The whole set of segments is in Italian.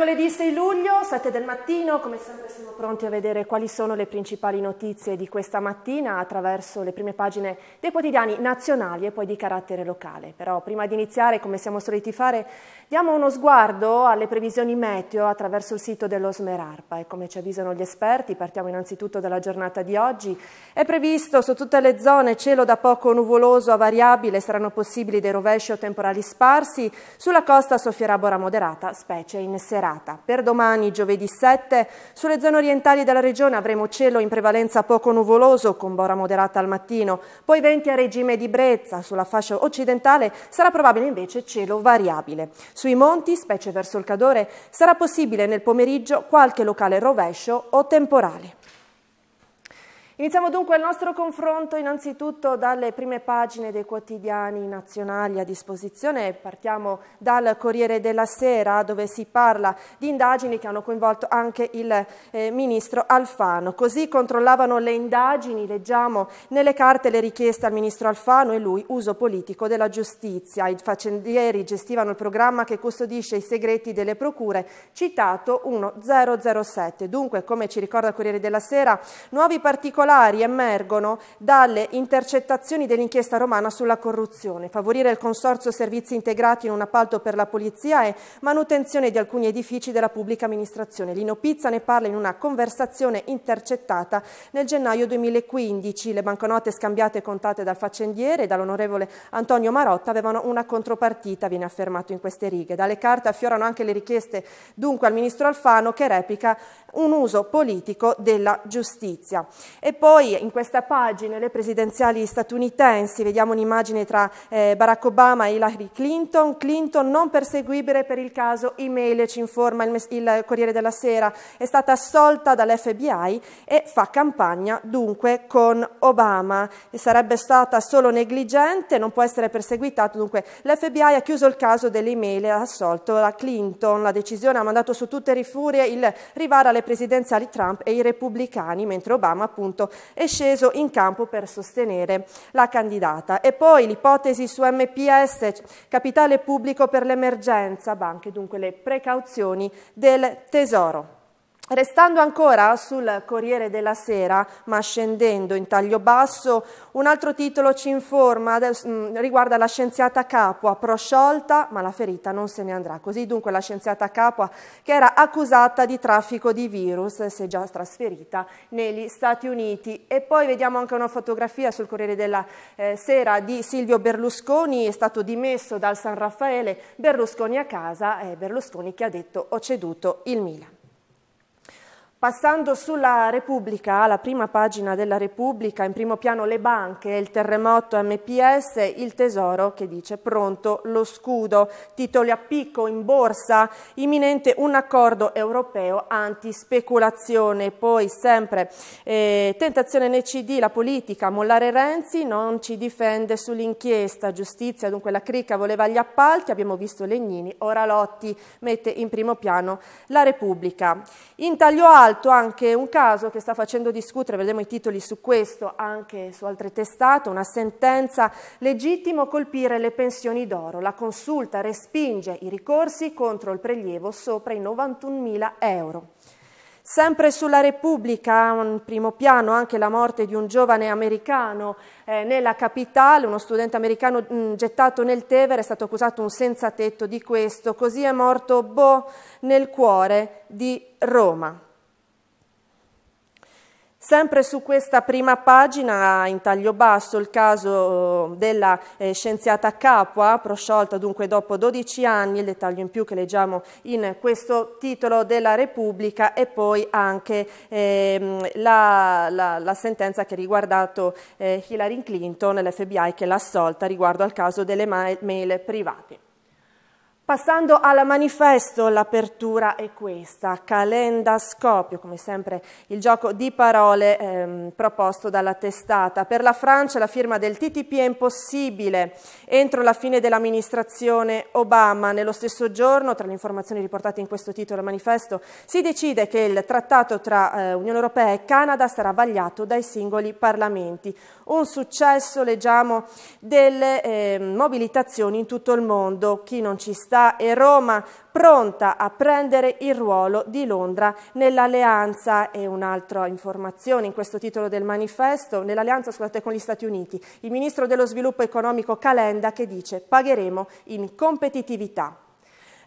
Mercoledì 6 luglio, 7 del mattino, come sempre siamo pronti a vedere quali sono le principali notizie di questa mattina attraverso le prime pagine dei quotidiani nazionali e poi di carattere locale. Però prima di iniziare, come siamo soliti fare, diamo uno sguardo alle previsioni meteo attraverso il sito dello Smerarpa e come ci avvisano gli esperti, partiamo innanzitutto dalla giornata di oggi. È previsto su tutte le zone cielo da poco nuvoloso a variabile, saranno possibili dei rovesci o temporali sparsi, sulla costa soffierà bora moderata, specie in serata serata. Per domani, giovedì 7, sulle zone orientali della regione avremo cielo in prevalenza poco nuvoloso con bora moderata al mattino, poi venti a regime di brezza, sulla fascia occidentale sarà probabile invece cielo variabile. Sui monti, specie verso il Cadore, sarà possibile nel pomeriggio qualche locale rovescio o temporale. Iniziamo dunque il nostro confronto innanzitutto dalle prime pagine dei quotidiani nazionali a disposizione. Partiamo dal Corriere della Sera dove si parla di indagini che hanno coinvolto anche il eh, ministro Alfano. Così controllavano le indagini, leggiamo nelle carte le richieste al ministro Alfano e lui uso politico della giustizia. I faccendieri gestivano il programma che custodisce i segreti delle procure, citato 1007. Dunque, come ci ricorda il Corriere della Sera, nuovi particolari particolari emergono dalle intercettazioni dell'inchiesta romana sulla corruzione. Favorire il consorzio servizi integrati in un appalto per la polizia e manutenzione di alcuni edifici della pubblica amministrazione. Lino Pizza ne parla in una conversazione intercettata nel gennaio 2015. Le banconote scambiate e contate dal faccendiere e dall'onorevole Antonio Marotta avevano una contropartita, viene affermato in queste righe. Dalle carte affiorano anche le richieste dunque al ministro Alfano che replica un uso politico della giustizia. E poi in questa pagina le presidenziali statunitensi, vediamo un'immagine tra eh, Barack Obama e Hillary Clinton, Clinton non perseguibile per il caso email, ci informa il, il Corriere della Sera, è stata assolta dall'FBI e fa campagna dunque con Obama, e sarebbe stata solo negligente, non può essere perseguitato, dunque l'FBI ha chiuso il caso dell'email e ha assolto la Clinton, la decisione ha mandato su tutte le furie il rivara alle presidenziali Trump e i repubblicani, mentre Obama appunto è sceso in campo per sostenere la candidata. E poi l'ipotesi su MPS, capitale pubblico per l'emergenza, banche dunque le precauzioni del Tesoro. Restando ancora sul Corriere della Sera, ma scendendo in taglio basso, un altro titolo ci informa, mm, riguarda la scienziata Capua, prosciolta, ma la ferita non se ne andrà. Così dunque la scienziata Capua, che era accusata di traffico di virus, si è già trasferita negli Stati Uniti. E poi vediamo anche una fotografia sul Corriere della eh, Sera di Silvio Berlusconi, è stato dimesso dal San Raffaele, Berlusconi a casa, e Berlusconi che ha detto ho ceduto il Milan. Passando sulla Repubblica, alla prima pagina della Repubblica, in primo piano le banche, il terremoto MPS, il tesoro che dice pronto lo scudo, titoli a picco in borsa, imminente un accordo europeo antispeculazione, poi sempre eh, tentazione nei CD, la politica, mollare Renzi non ci difende sull'inchiesta, giustizia, dunque la cricca voleva gli appalti, abbiamo visto Legnini, ora Lotti mette in primo piano la Repubblica. In taglio alto risalto anche un caso che sta facendo discutere, vedremo i titoli su questo, anche su altre testate, una sentenza legittimo colpire le pensioni d'oro. La consulta respinge i ricorsi contro il prelievo sopra i 91.000 euro. Sempre sulla Repubblica, in primo piano anche la morte di un giovane americano eh, nella capitale, uno studente americano mh, mm, gettato nel Tevere, è stato accusato un senza tetto di questo, così è morto Bo nel cuore di Roma. Sempre su questa prima pagina, in taglio basso, il caso eh, della eh, scienziata Capua, prosciolta dunque dopo 12 anni, il dettaglio in più che leggiamo in questo titolo della Repubblica e poi anche eh, la, la, la, sentenza che ha riguardato eh, Hillary Clinton, l'FBI che l'ha assolta riguardo al caso delle mail, mail private. Passando al manifesto, l'apertura è questa, calenda scopio, come sempre il gioco di parole ehm, proposto dalla testata. Per la Francia la firma del TTP è impossibile. Entro la fine dell'amministrazione Obama, nello stesso giorno, tra le informazioni riportate in questo titolo manifesto, si decide che il trattato tra eh, Unione Europea e Canada sarà vagliato dai singoli parlamenti. Un successo, leggiamo, delle eh, mobilitazioni in tutto il mondo. Chi non ci sta città e Roma, pronta a prendere il ruolo di Londra nell'alleanza, e un'altra informazione in questo titolo del manifesto, nell'alleanza con gli Stati Uniti, il ministro dello sviluppo economico Calenda che dice pagheremo in competitività.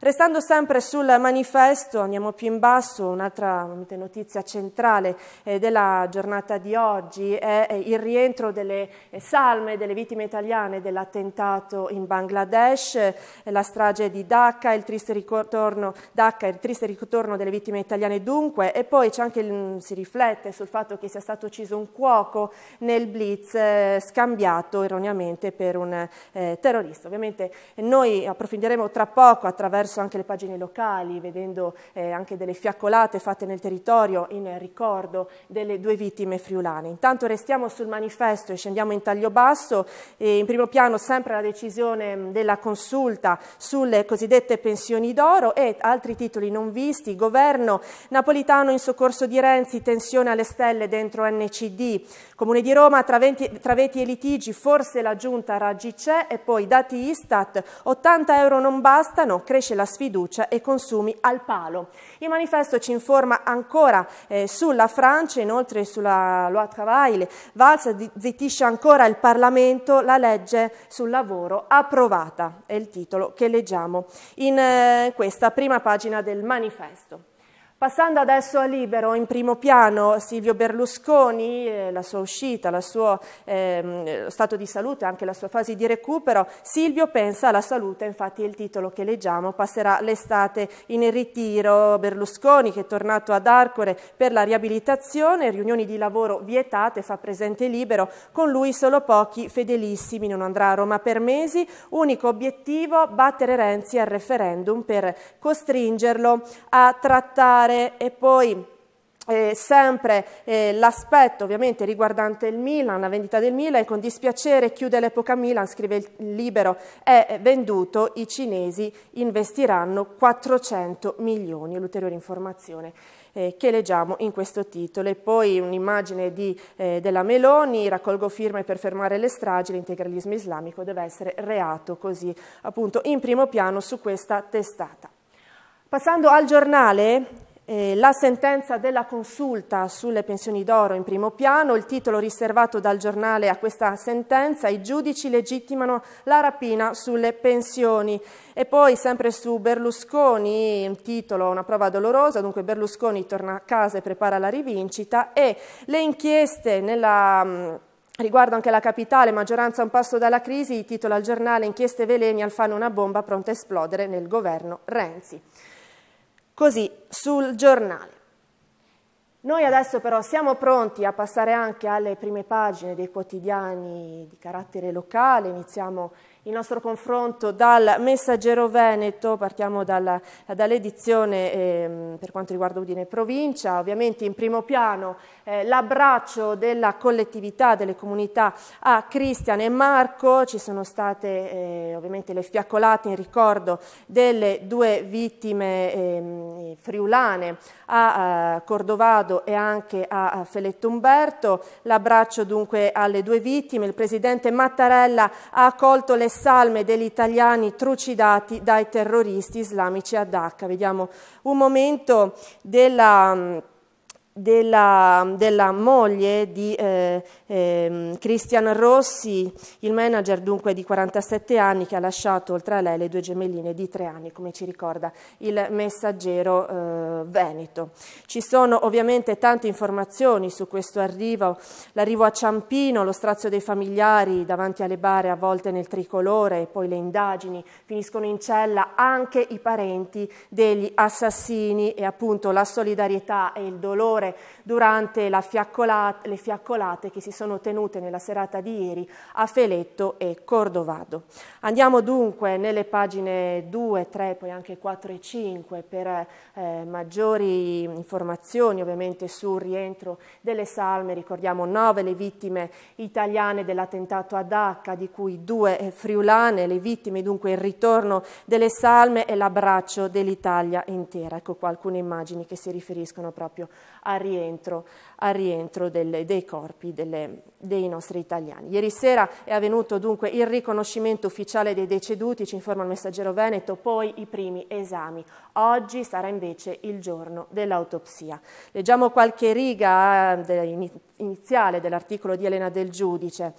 Restando sempre sul manifesto, andiamo più in basso, un'altra notizia centrale eh, della giornata di oggi è eh, il rientro delle eh, salme delle vittime italiane dell'attentato in Bangladesh, la strage di Dhaka, il triste ritorno, Dhaka, il triste ritorno delle vittime italiane dunque, e poi c'è anche, mm, si riflette sul fatto che sia stato ucciso un cuoco nel blitz scambiato erroneamente per un terrorista. Ovviamente noi approfondiremo tra poco attraverso attraverso anche le pagine locali, vedendo eh, anche delle fiaccolate fatte nel territorio in ricordo delle due vittime friulane. Intanto restiamo sul manifesto e scendiamo in taglio basso, in primo piano sempre la decisione mm, della consulta sulle cosiddette pensioni d'oro e altri titoli non visti, governo napolitano in soccorso di Renzi, tensione alle stelle dentro NCD, Comune di Roma tra, 20, tra veti e litigi, forse la giunta raggi c'è e poi dati Istat, 80 euro non bastano, cresce la della sfiducia e consumi al palo. Il manifesto ci informa ancora eh, sulla Francia, inoltre sulla loi travail. Valls zittisce ancora il Parlamento la legge sul lavoro approvata, è il titolo che leggiamo in eh, questa prima pagina del manifesto. Passando adesso a Libero, in primo piano Silvio Berlusconi, eh, la sua uscita, il suo eh, stato di salute, anche la sua fase di recupero. Silvio pensa alla salute, infatti è il titolo che leggiamo, passerà l'estate in ritiro. Berlusconi che è tornato ad Arcore per la riabilitazione, riunioni di lavoro vietate, fa presente Libero, con lui solo pochi fedelissimi, non andrà a Roma per mesi. Unico obiettivo, battere Renzi al referendum per costringerlo a trattare mare e poi... Eh, sempre eh, l'aspetto ovviamente riguardante il Milan, la vendita del Milan, e con dispiacere chiude l'epoca Milan, scrive il libero, è venduto, i cinesi investiranno 400 milioni, l'ulteriore informazione eh, che leggiamo in questo titolo. E poi un'immagine eh, della Meloni, raccolgo firme per fermare le stragi, l'integralismo islamico deve essere reato, così appunto in primo piano su questa testata. Passando al giornale, eh, la sentenza della consulta sulle pensioni d'oro in primo piano, il titolo riservato dal giornale a questa sentenza, i giudici legittimano la rapina sulle pensioni. E poi sempre su Berlusconi, un titolo, una prova dolorosa, dunque Berlusconi torna a casa e prepara la rivincita e le inchieste nella... Mm, riguardo anche la capitale, maggioranza a un passo dalla crisi, titola al giornale Inchieste veleni, al fanno una bomba pronta a esplodere nel governo Renzi così sul giornale. Noi adesso però siamo pronti a passare anche alle prime pagine dei quotidiani di carattere locale, iniziamo il nostro confronto dal Messaggero Veneto, partiamo dall'edizione eh, per quanto riguarda Udine provincia, ovviamente in primo piano eh, l'abbraccio della collettività, delle comunità a Cristian e Marco, ci sono state eh, ovviamente le fiaccolate in ricordo delle due vittime ehm, friulane a, a, Cordovado e anche a, a Feletto Umberto, l'abbraccio dunque alle due vittime, il Presidente Mattarella ha accolto le salme degli italiani trucidati dai terroristi islamici a Dhaka. Vediamo un momento della mm, della, della, moglie di eh, eh, Christian Rossi, il manager dunque di 47 anni che ha lasciato oltre a lei le due gemelline di 3 anni, come ci ricorda il messaggero eh, Veneto. Ci sono ovviamente tante informazioni su questo arrivo, l'arrivo a Ciampino, lo strazio dei familiari davanti alle bare a volte nel tricolore, e poi le indagini, finiscono in cella anche i parenti degli assassini e appunto la solidarietà e il dolore ore durante fiaccolata, le fiaccolate che si sono tenute nella serata di ieri a Feletto e Cordovado. Andiamo dunque nelle pagine 2, 3, poi anche 4 e 5 per eh, maggiori informazioni ovviamente sul rientro delle salme, ricordiamo 9 le vittime italiane dell'attentato a Dacca di cui 2 eh, friulane, le vittime dunque il ritorno delle salme e l'abbraccio dell'Italia intera. Ecco qua alcune immagini che si riferiscono proprio a al rientro, al rientro delle, dei corpi delle, dei nostri italiani. Ieri sera è avvenuto dunque il riconoscimento ufficiale dei deceduti, ci informa il messaggero Veneto, poi i primi esami. Oggi sarà invece il giorno dell'autopsia. Leggiamo qualche riga eh, iniziale dell'articolo di Elena del Giudice.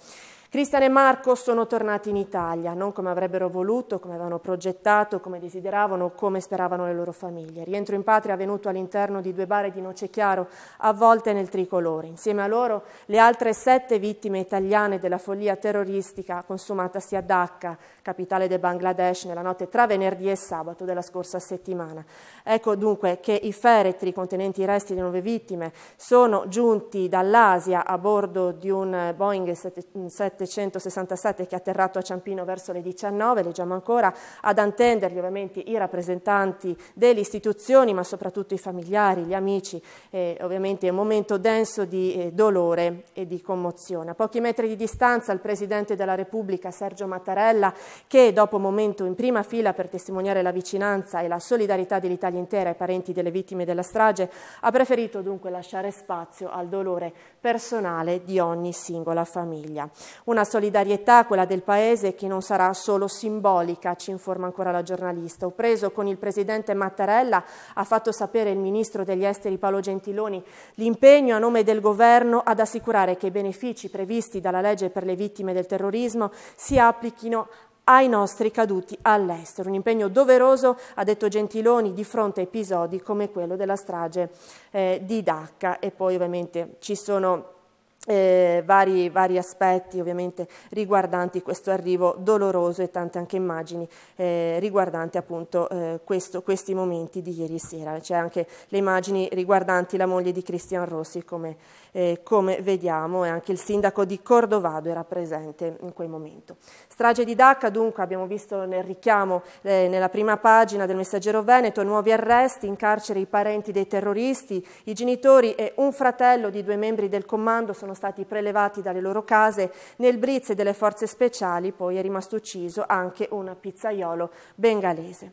Cristian e Marco sono tornati in Italia, non come avrebbero voluto, come avevano progettato, come desideravano, come speravano le loro famiglie. rientro in patria è avvenuto all'interno di due bare di noce chiaro, avvolte nel tricolore. Insieme a loro le altre sette vittime italiane della follia terroristica consumatasi a Dhaka, capitale del Bangladesh, nella notte tra venerdì e sabato della scorsa settimana. Ecco dunque che i feretri contenenti i resti delle nuove vittime sono giunti dall'Asia a bordo di un Boeing 7 767 che è atterrato a Ciampino verso le 19, leggiamo ancora, ad attenderli ovviamente i rappresentanti delle istituzioni, ma soprattutto i familiari, gli amici, eh, ovviamente è un momento denso di eh, dolore e di commozione. A pochi metri di distanza il Presidente della Repubblica Sergio Mattarella, che dopo un momento in prima fila per testimoniare la vicinanza e la solidarietà dell'Italia intera ai parenti delle vittime della strage, ha preferito dunque lasciare spazio al dolore personale di ogni singola famiglia. Una solidarietà, quella del Paese, che non sarà solo simbolica, ci informa ancora la giornalista. Ho preso con il Presidente Mattarella, ha fatto sapere il Ministro degli Esteri Paolo Gentiloni, l'impegno a nome del Governo ad assicurare che i benefici previsti dalla legge per le vittime del terrorismo si applichino ai nostri caduti all'estero. Un impegno doveroso, ha detto Gentiloni, di fronte a episodi come quello della strage eh, di Dacca. E poi ovviamente ci sono eh, vari, vari, aspetti ovviamente riguardanti questo arrivo doloroso e tante anche immagini eh, riguardanti appunto eh, questo, questi momenti di ieri sera. C'è anche le immagini riguardanti la moglie di Cristian Rossi come, eh, come, vediamo e anche il sindaco di Cordovado era presente in quel momento. Strage di Dacca dunque abbiamo visto nel richiamo eh, nella prima pagina del messaggero Veneto nuovi arresti, in carcere i parenti dei terroristi, i genitori e un fratello di due membri del comando sono sono stati prelevati dalle loro case. Nel blitz delle forze speciali poi è rimasto ucciso anche un pizzaiolo bengalese.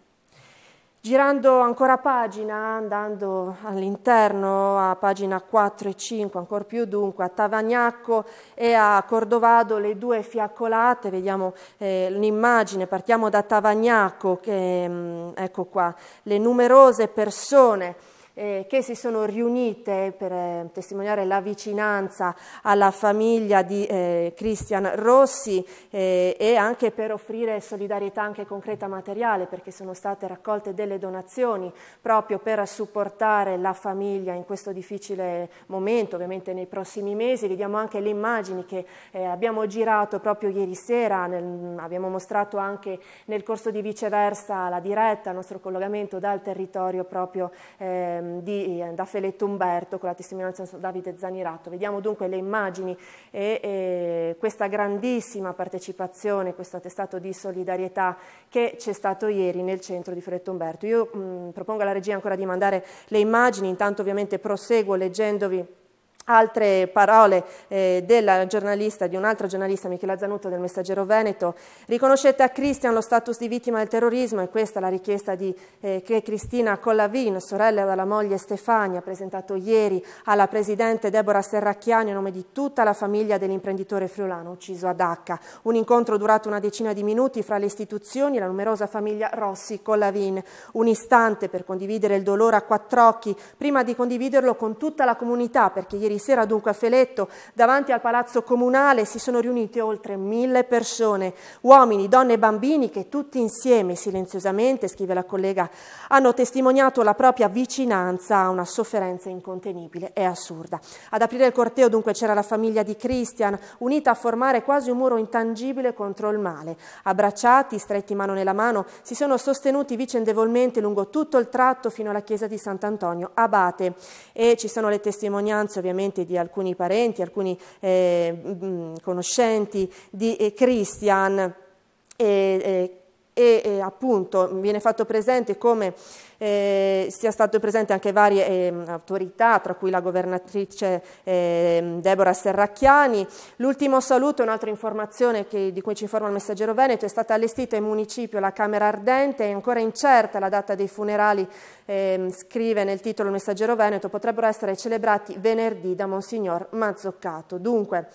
Girando ancora pagina, andando all'interno a pagina 4 e 5, ancora più dunque, a Tavagnacco e a Cordovado le due fiaccolate, vediamo eh, l'immagine, partiamo da Tavagnacco, che, mm, ecco qua, le numerose persone eh, che si sono riunite per eh, testimoniare la vicinanza alla famiglia di eh, Christian Rossi eh, e anche per offrire solidarietà anche concreta materiale perché sono state raccolte delle donazioni proprio per supportare la famiglia in questo difficile momento, ovviamente nei prossimi mesi. Vediamo anche le immagini che eh, abbiamo girato proprio ieri sera, nel, abbiamo mostrato anche nel corso di viceversa la diretta, il nostro collegamento dal territorio proprio ehm, Ehm, di, eh, da Feletto Umberto con la testimonianza di Davide Zanirato. Vediamo dunque le immagini e, e questa grandissima partecipazione, questo attestato di solidarietà che c'è stato ieri nel centro di Feletto Umberto. Io mh, mm, propongo alla regia ancora di mandare le immagini, intanto ovviamente proseguo leggendovi Altre parole eh, della giornalista, di un altro giornalista, Michela Zanuto del Messaggero Veneto. Riconoscete a Cristian lo status di vittima del terrorismo e questa è la richiesta di, eh, che Cristina Collavin, sorella della moglie Stefania, ha presentato ieri alla Presidente Deborah Serracchiani a nome di tutta la famiglia dell'imprenditore friulano ucciso ad Acca. Un incontro durato una decina di minuti fra le istituzioni e la numerosa famiglia Rossi Collavin. Un istante per condividere il dolore a quattro occhi, prima di condividerlo con tutta la comunità perché ieri sera dunque a Feletto, davanti al palazzo comunale, si sono riunite oltre mille persone, uomini, donne e bambini che tutti insieme, silenziosamente, scrive la collega, hanno testimoniato la propria vicinanza a una sofferenza incontenibile e assurda. Ad aprire il corteo dunque c'era la famiglia di Christian, unita a formare quasi un muro intangibile contro il male. Abbracciati, stretti mano nella mano, si sono sostenuti vicendevolmente lungo tutto il tratto fino alla chiesa di Sant'Antonio Abate. E ci sono le testimonianze ovviamente testamenti di alcuni parenti, alcuni eh, conoscenti di eh, Christian. E, eh, e, e eh, appunto viene fatto presente come eh, sia stato presente anche varie eh, autorità, tra cui la governatrice eh, Deborah Serracchiani. L'ultimo saluto, un'altra informazione che, di cui ci informa il messaggero Veneto, è stata allestita in municipio la Camera Ardente, è ancora incerta la data dei funerali, ehm, scrive nel titolo il messaggero Veneto, potrebbero essere celebrati venerdì da Monsignor Mazzoccato. Dunque,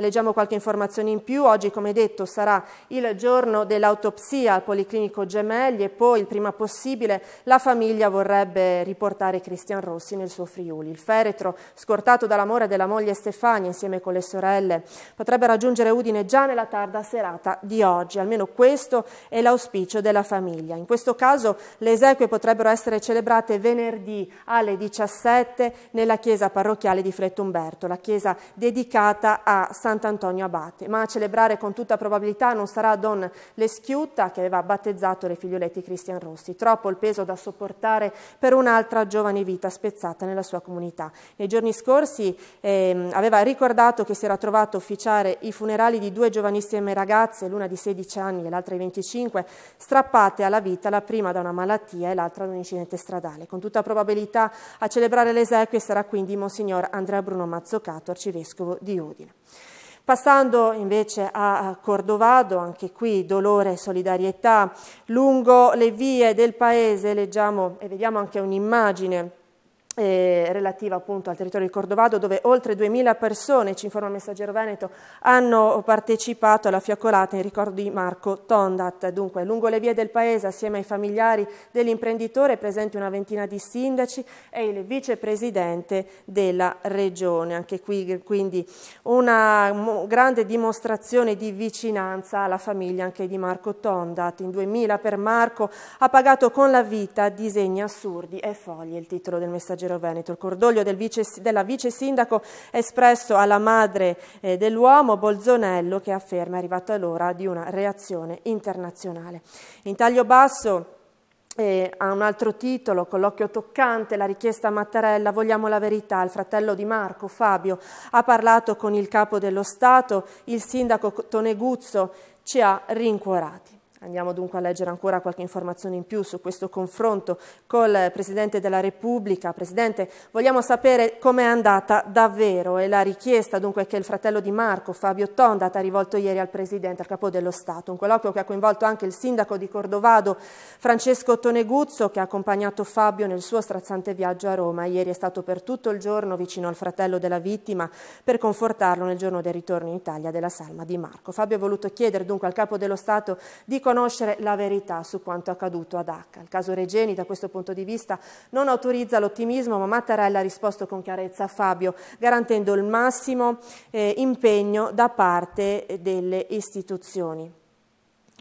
leggiamo qualche informazione in più. Oggi, come detto, sarà il giorno dell'autopsia al Policlinico Gemelli e poi, il prima possibile, la famiglia vorrebbe riportare Cristian Rossi nel suo Friuli. Il feretro, scortato dall'amore della moglie Stefania insieme con le sorelle, potrebbe raggiungere Udine già nella tarda serata di oggi. Almeno questo è l'auspicio della famiglia. In questo caso le esequie potrebbero essere celebrate venerdì alle 17 nella chiesa parrocchiale di Frettumberto, la chiesa dedicata a San Sant'Antonio Abate, ma a celebrare con tutta probabilità non sarà Don Leschiutta che aveva battezzato le figlioletti Cristian Rossi, troppo il peso da sopportare per un'altra giovane vita spezzata nella sua comunità. Nei giorni scorsi eh, aveva ricordato che si era trovato a officiare i funerali di due giovanissime ragazze, l'una di 16 anni e l'altra di 25, strappate alla vita, la prima da una malattia e l'altra da un incidente stradale. Con tutta probabilità a celebrare l'esequie sarà quindi Monsignor Andrea Bruno Mazzocato, arcivescovo di Udine. Passando invece a Cordovado, anche qui dolore e solidarietà, lungo le vie del paese leggiamo e vediamo anche un'immagine eh, relativa appunto al territorio di Cordovado dove oltre 2000 persone, ci informa il messaggero Veneto, hanno partecipato alla fiaccolata in ricordo di Marco Tondat. Dunque lungo le vie del paese assieme ai familiari dell'imprenditore presenti una ventina di sindaci e il vicepresidente della regione. Anche qui quindi una grande dimostrazione di vicinanza alla famiglia anche di Marco Tondat. In 2000 per Marco ha pagato con la vita disegni assurdi e foglie, il titolo del messaggero Giro Veneto. Il cordoglio del vice, della vice sindaco espresso alla madre eh, dell'uomo Bolzonello che afferma è arrivata l'ora di una reazione internazionale. In taglio basso eh, ha un altro titolo, con l'occhio toccante, la richiesta a Mattarella, vogliamo la verità, il fratello di Marco, Fabio, ha parlato con il capo dello Stato, il sindaco Toneguzzo ci ha rincuorati. Andiamo dunque a leggere ancora qualche informazione in più su questo confronto col Presidente della Repubblica. Presidente, vogliamo sapere com'è andata davvero e la richiesta dunque che il fratello di Marco, Fabio Tondat, ha rivolto ieri al Presidente, al Capo dello Stato. Un colloquio che ha coinvolto anche il Sindaco di Cordovado, Francesco Toneguzzo, che ha accompagnato Fabio nel suo strazzante viaggio a Roma. Ieri è stato per tutto il giorno vicino al fratello della vittima per confortarlo nel giorno del ritorno in Italia della salma di Marco. Fabio ha voluto chiedere dunque al Capo dello Stato di conoscere la verità su quanto accaduto ad Acca. Il caso Regeni da questo punto di vista non autorizza l'ottimismo, ma Mattarella ha risposto con chiarezza a Fabio, garantendo il massimo eh, impegno da parte delle istituzioni.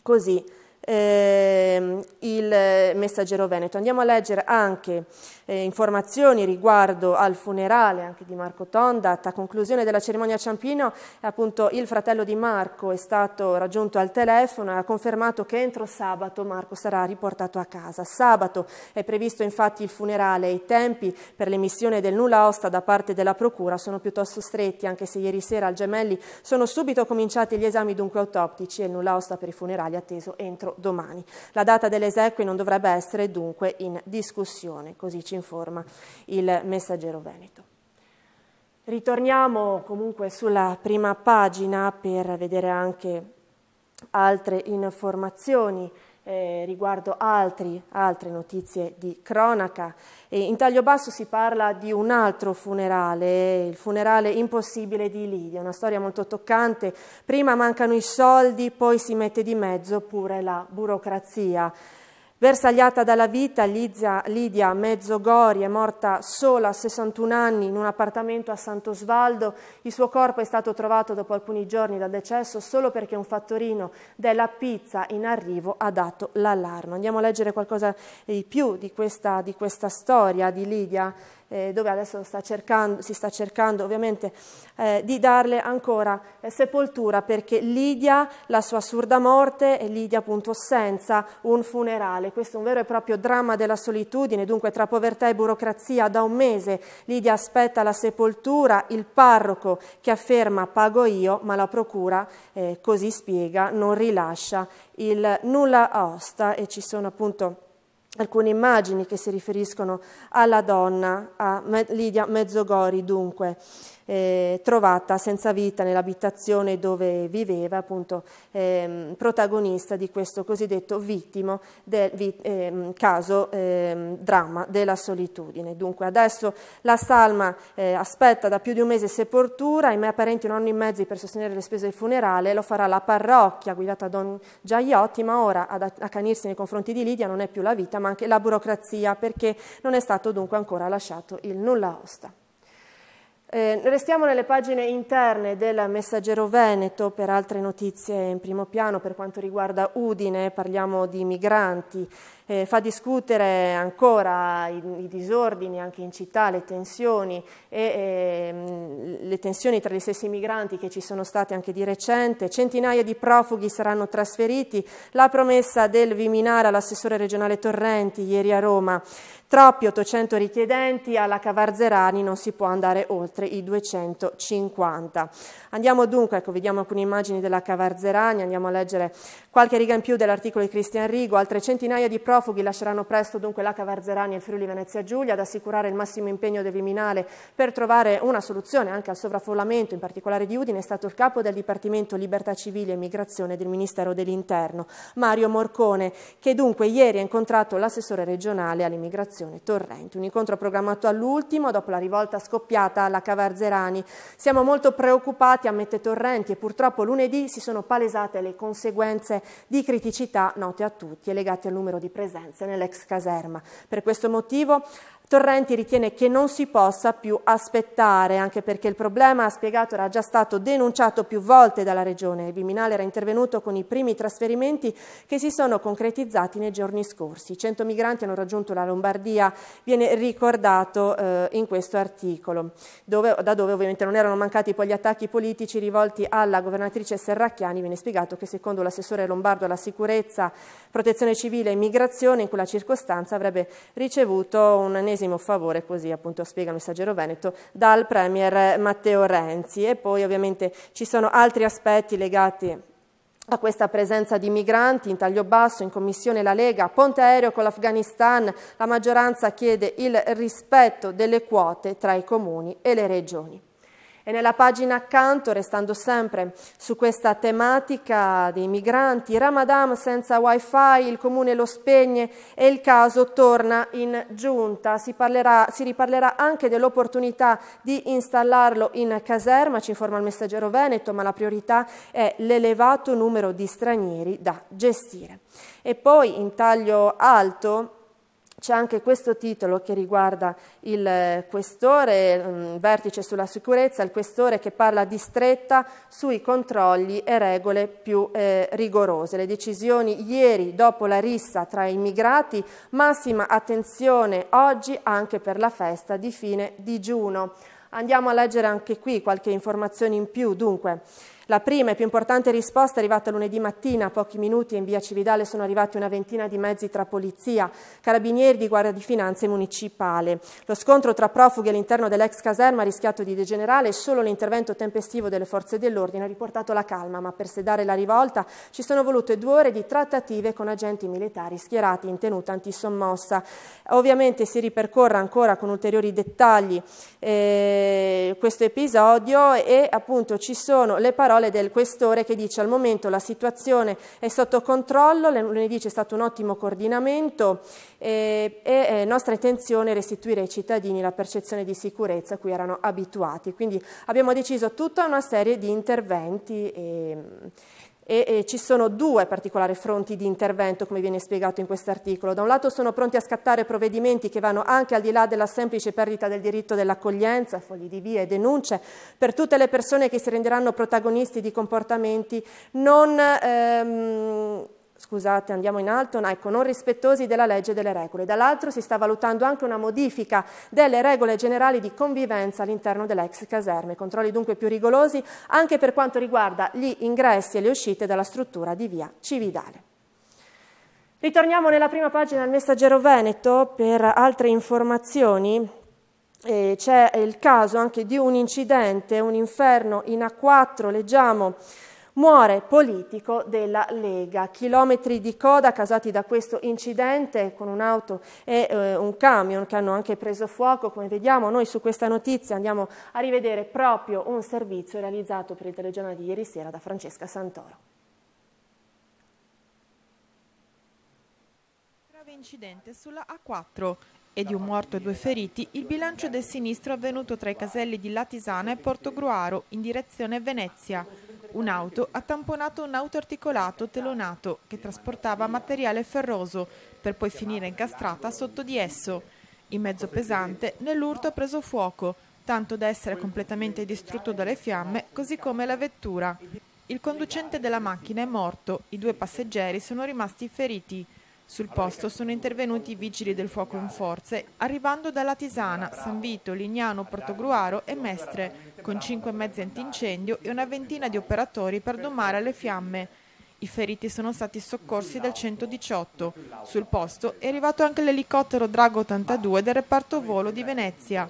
Così ehm, eh, il messaggero veneto. Andiamo a leggere anche eh, informazioni riguardo al funerale anche di Marco Tondat. A conclusione della cerimonia a Ciampino, appunto, il fratello di Marco è stato raggiunto al telefono e ha confermato che entro sabato Marco sarà riportato a casa. Sabato è previsto infatti il funerale e i tempi per l'emissione del nulla osta da parte della Procura sono piuttosto stretti, anche se ieri sera al Gemelli sono subito cominciati gli esami dunque autoptici e il nulla osta per i funerali atteso entro domani. La data dell'esequio non dovrebbe essere dunque in discussione, così ci informa il messaggero veneto. Ritorniamo comunque sulla prima pagina per vedere anche altre informazioni eh, riguardo altri, altre notizie di cronaca. E in taglio basso si parla di un altro funerale, il funerale impossibile di Lidia, una storia molto toccante. Prima mancano i soldi, poi si mette di mezzo pure la burocrazia. Bersagliata dalla vita, Lidia, Lidia Mezzogori è morta sola a 61 anni in un appartamento a Sant'Osvaldo. Il suo corpo è stato trovato dopo alcuni giorni dal decesso solo perché un fattorino della pizza in arrivo ha dato l'allarme. Andiamo a leggere qualcosa eh, di più di questa, di questa storia di Lidia eh, dove adesso sta cercando, si sta cercando ovviamente eh, di darle ancora eh, sepoltura perché Lidia, la sua assurda morte e Lidia appunto senza un funerale. Questo è un vero e proprio dramma della solitudine, dunque tra povertà e burocrazia da un mese Lidia aspetta la sepoltura, il parroco che afferma pago io, ma la procura, eh, così spiega, non rilascia il nulla a osta e ci sono appunto alcune immagini che si riferiscono alla donna, a Lidia Mezzogori dunque eh, trovata senza vita nell'abitazione dove viveva, appunto ehm, protagonista di questo cosiddetto vittimo del, vi, ehm, caso ehm, dramma della solitudine. Dunque adesso la salma eh, aspetta da più di un mese sepoltura, i miei parenti non hanno i mezzi per sostenere le spese del funerale, lo farà la parrocchia guidata da Don Giaiotti, ma ora ad accanirsi nei confronti di Lidia non è più la vita ma anche la burocrazia perché non è stato dunque ancora lasciato il nulla osta. Eh, restiamo nelle pagine interne del Messaggero Veneto per altre notizie in primo piano per quanto riguarda Udine, parliamo di migranti, eh, fa discutere ancora i, i, disordini anche in città, le tensioni e eh, le tensioni tra gli stessi migranti che ci sono state anche di recente, centinaia di profughi saranno trasferiti, la promessa del Viminara all'assessore regionale Torrenti ieri a Roma. Troppi 800 richiedenti, alla Cavarzerani non si può andare oltre i 250. Andiamo dunque, ecco, vediamo alcune immagini della Cavarzerani, andiamo a leggere qualche riga in più dell'articolo di Cristian Rigo. Altre centinaia di profughi lasceranno presto dunque la Cavarzerani e il Friuli Venezia Giulia ad assicurare il massimo impegno del Viminale per trovare una soluzione anche al sovraffollamento, in particolare di Udine, è stato il capo del Dipartimento Libertà Civile e Migrazione del Ministero dell'Interno, Mario Morcone, che dunque ieri ha incontrato l'assessore regionale all'immigrazione operazione Torrente. Un incontro programmato all'ultimo dopo la rivolta scoppiata alla Cavarzerani. Siamo molto preoccupati, ammette Torrenti, e purtroppo lunedì si sono palesate le conseguenze di criticità note a tutti e legate al numero di presenze nell'ex caserma. Per questo motivo Torrenti ritiene che non si possa più aspettare, anche perché il problema, ha spiegato, era già stato denunciato più volte dalla Regione. Il Viminale era intervenuto con i primi trasferimenti che si sono concretizzati nei giorni scorsi. 100 migranti hanno raggiunto la Lombardia, viene ricordato eh, in questo articolo, dove, da dove ovviamente non erano mancati poi gli attacchi politici rivolti alla governatrice Serracchiani. Viene spiegato che secondo l'assessore Lombardo alla sicurezza, protezione civile e migrazione, in quella circostanza avrebbe ricevuto un ennesimo favore, così appunto spiega il messaggero Veneto, dal Premier Matteo Renzi. E poi ovviamente ci sono altri aspetti legati a questa presenza di migranti in taglio basso in commissione la Lega, ponte aereo con l'Afghanistan, la maggioranza chiede il rispetto delle quote tra i comuni e le regioni. E nella pagina accanto, restando sempre su questa tematica dei migranti, Ramadan senza wifi, il comune lo spegne e il caso torna in giunta. Si, parlerà, si riparlerà anche dell'opportunità di installarlo in caserma, ci informa il messaggero Veneto, ma la priorità è l'elevato numero di stranieri da gestire. E poi in taglio alto c'è anche questo titolo che riguarda il eh, questore, mm, vertice sulla sicurezza, il questore che parla di stretta sui controlli e regole più eh, rigorose. Le decisioni ieri dopo la rissa tra immigrati, massima attenzione oggi anche per la festa di fine digiuno. Andiamo a leggere anche qui qualche informazione in più. Dunque, la prima e più importante risposta è arrivata lunedì mattina, a pochi minuti in via Cividale sono arrivati una ventina di mezzi tra polizia, carabinieri di Guardia di Finanza e municipale. Lo scontro tra profughi all'interno dell'ex caserma ha rischiato di degenerare e solo l'intervento tempestivo delle forze dell'ordine ha riportato la calma, ma per sedare la rivolta ci sono volute due ore di trattative con agenti militari schierati in tenuta antisommossa. Ovviamente si ripercorre ancora con ulteriori dettagli eh, questo episodio e appunto ci sono le parole parole del questore che dice al momento la situazione è sotto controllo, lunedì c'è stato un ottimo coordinamento eh, e è eh, nostra intenzione è restituire ai cittadini la percezione di sicurezza a cui erano abituati. Quindi abbiamo deciso tutta una serie di interventi. E, ehm, e, e ci sono due particolari fronti di intervento, come viene spiegato in questo articolo. Da un lato sono pronti a scattare provvedimenti che vanno anche al di là della semplice perdita del diritto dell'accoglienza, fogli di via e denunce, per tutte le persone che si renderanno protagonisti di comportamenti non... Ehm, scusate, andiamo in alto, no, ecco, non rispettosi della legge e delle regole. Dall'altro si sta valutando anche una modifica delle regole generali di convivenza all'interno delle ex caserme, controlli dunque più rigorosi anche per quanto riguarda gli ingressi e le uscite dalla struttura di via Cividale. Ritorniamo nella prima pagina del Messaggero Veneto per altre informazioni c'è il caso anche di un incidente, un inferno in A4, leggiamo muore politico della Lega. Chilometri di coda causati da questo incidente con un'auto e eh, un camion che hanno anche preso fuoco. Come vediamo noi su questa notizia andiamo a rivedere proprio un servizio realizzato per il telegiornale di ieri sera da Francesca Santoro. Grave incidente sulla A4 e di un morto e due feriti, il bilancio del sinistro è avvenuto tra i caselli di Latisana e Portogruaro in direzione Venezia un'auto ha tamponato un auto articolato telonato che trasportava materiale ferroso per poi finire incastrata sotto di esso. In mezzo pesante, nell'urto ha preso fuoco, tanto da essere completamente distrutto dalle fiamme, così come la vettura. Il conducente della macchina è morto, i due passeggeri sono rimasti feriti. Sul posto sono intervenuti i vigili del fuoco in forze, arrivando dalla Tisana, San Vito, Lignano, Portogruaro e Mestre, con 5 mezzi antincendio e una ventina di operatori per domare le fiamme. I feriti sono stati soccorsi dal 118. Sul posto è arrivato anche l'elicottero Drago 82 del reparto volo di Venezia.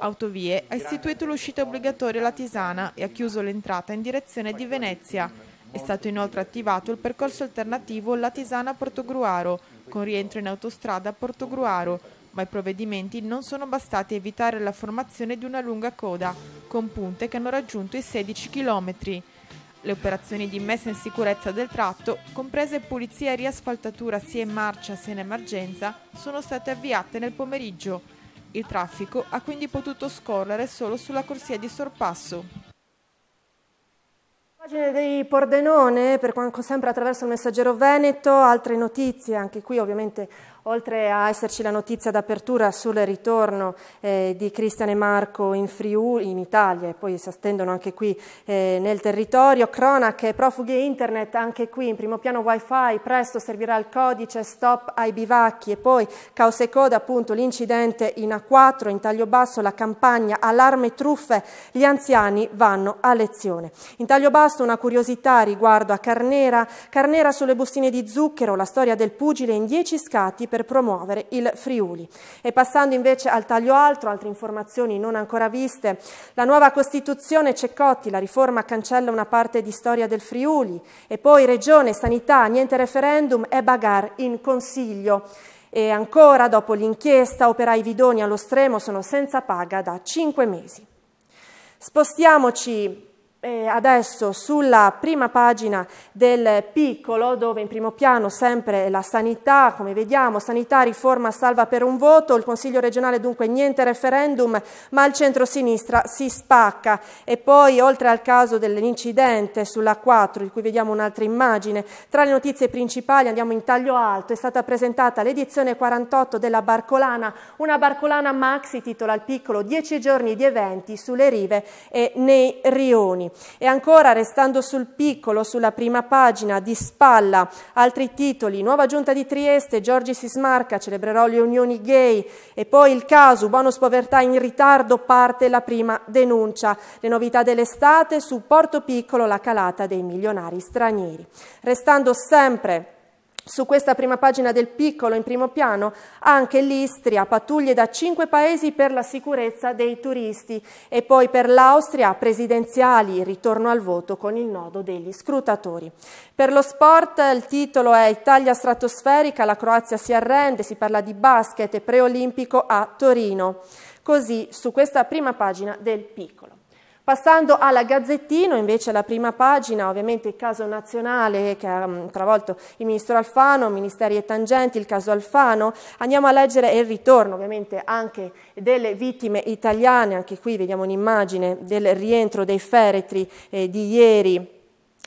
Autovie ha istituito l'uscita obbligatoria alla Tisana e ha chiuso l'entrata in direzione di Venezia. È stato inoltre attivato il percorso alternativo La Tisana-Portogruaro, con rientro in autostrada a Portogruaro, ma i provvedimenti non sono bastati a evitare la formazione di una lunga coda, con punte che hanno raggiunto i 16 km. Le operazioni di messa in sicurezza del tratto, comprese pulizia e riasfaltatura sia in marcia sia in emergenza, sono state avviate nel pomeriggio. Il traffico ha quindi potuto scorrere solo sulla corsia di sorpasso. Pagine dei Pordenone, per, quanto sempre attraverso il messaggero Veneto, altre notizie, anche qui ovviamente Oltre a esserci la notizia d'apertura sul ritorno eh, di Cristian e Marco in Friuli, in Italia, e poi si attendono anche qui eh, nel territorio, cronache, profughi e internet anche qui, in primo piano wifi, presto servirà il codice stop ai bivacchi e poi caos e coda, appunto l'incidente in A4, in taglio basso, la campagna, allarme truffe, gli anziani vanno a lezione. In taglio basso una curiosità riguardo a Carnera, Carnera sulle bustine di zucchero, la storia del pugile in 10 scatti per per promuovere il Friuli. E passando invece al taglio altro, altre informazioni non ancora viste, la nuova Costituzione Ceccotti, la riforma cancella una parte di storia del Friuli e poi Regione, Sanità, niente referendum e bagar in Consiglio. E ancora, dopo l'inchiesta, operai Vidoni allo stremo sono senza paga da cinque mesi. Spostiamoci e adesso sulla prima pagina del piccolo, dove in primo piano sempre la sanità, come vediamo, sanità, riforma, salva per un voto, il Consiglio regionale dunque niente referendum, ma il centro-sinistra si spacca. E poi, oltre al caso dell'incidente sulla 4, di cui vediamo un'altra immagine, tra le notizie principali andiamo in taglio alto, è stata presentata l'edizione 48 della Barcolana, una Barcolana maxi, titola il piccolo, 10 giorni di eventi sulle rive e nei rioni. E ancora, restando sul piccolo, sulla prima pagina, di spalla, altri titoli, nuova giunta di Trieste, Giorgi si smarca, celebrerò le unioni gay, e poi il caso, bonus povertà in ritardo, parte la prima denuncia. Le novità dell'estate, su Porto Piccolo la calata dei milionari stranieri. Restando sempre su questa prima pagina del piccolo, in primo piano, anche l'Istria, pattuglie da cinque paesi per la sicurezza dei turisti e poi per l'Austria, presidenziali, ritorno al voto con il nodo degli scrutatori. Per lo sport il titolo è Italia stratosferica, la Croazia si arrende, si parla di basket e preolimpico a Torino. Così su questa prima pagina del piccolo. Passando alla Gazzettino, invece la prima pagina, ovviamente il caso nazionale che ha mm, travolto il ministro Alfano, ministeri e tangenti, il caso Alfano, andiamo a leggere il ritorno ovviamente anche delle vittime italiane, anche qui vediamo un'immagine del rientro dei feretri eh, di ieri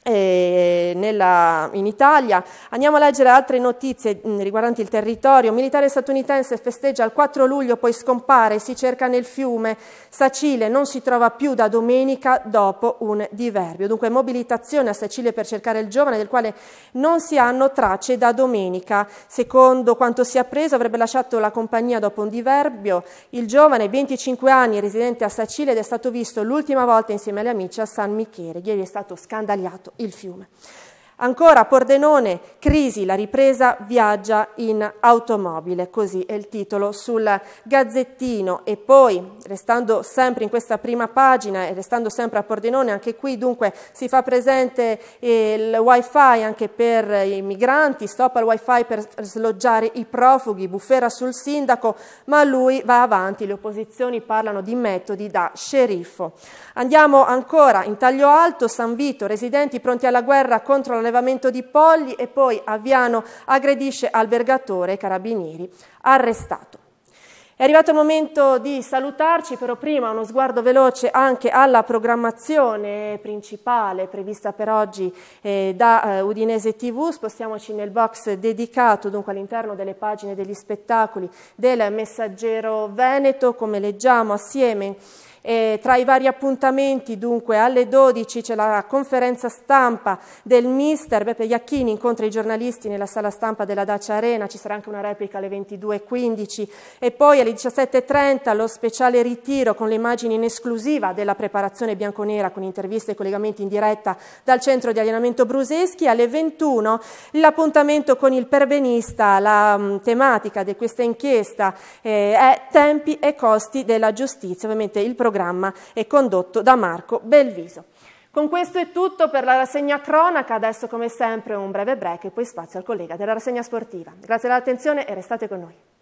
eh, nella, in Italia. Andiamo a leggere altre notizie mm, riguardanti il territorio. Un Militare statunitense festeggia il 4 luglio, poi scompare, si cerca nel fiume. Sacile non si trova più da domenica dopo un diverbio. Dunque mobilitazione a Sacile per cercare il giovane del quale non si hanno tracce da domenica. Secondo quanto si è appreso avrebbe lasciato la compagnia dopo un diverbio. Il giovane, 25 anni, residente a Sacile ed è stato visto l'ultima volta insieme agli amici a San Michele. Ieri è stato scandagliato il fiume. Ancora Pordenone, crisi, la ripresa viaggia in automobile, così è il titolo sul Gazzettino. E poi, restando sempre in questa prima pagina e restando sempre a Pordenone, anche qui dunque si fa presente eh, il wifi anche per i migranti, stop al wifi per sloggiare i profughi, bufera sul sindaco, ma lui va avanti, le opposizioni parlano di metodi da sceriffo. Andiamo ancora in taglio alto, San Vito, residenti pronti alla guerra contro la sollevamento di polli e poi Aviano aggredisce albergatore e carabinieri, arrestato. È arrivato il momento di salutarci, però prima uno sguardo veloce anche alla programmazione principale prevista per oggi eh, da eh, Udinese TV. Spostiamoci nel box dedicato, dunque all'interno delle pagine degli spettacoli del Messaggero Veneto, come leggiamo assieme e tra i vari appuntamenti, dunque, alle 12 c'è la conferenza stampa del mister Beppe Iacchini, incontra i giornalisti nella sala stampa della Dacia Arena, ci sarà anche una replica alle 22.15 e poi alle 17.30 lo speciale ritiro con le immagini in esclusiva della preparazione bianconera con interviste e collegamenti in diretta dal centro di allenamento Bruseschi, alle 21 l'appuntamento con il perbenista, la mh, mm, tematica di questa inchiesta eh, è tempi e costi della giustizia, ovviamente il programma programma è condotto da Marco Belviso. Con questo è tutto per la rassegna cronaca, adesso come sempre un breve break e poi spazio al collega della rassegna sportiva. Grazie dell'attenzione e restate con noi.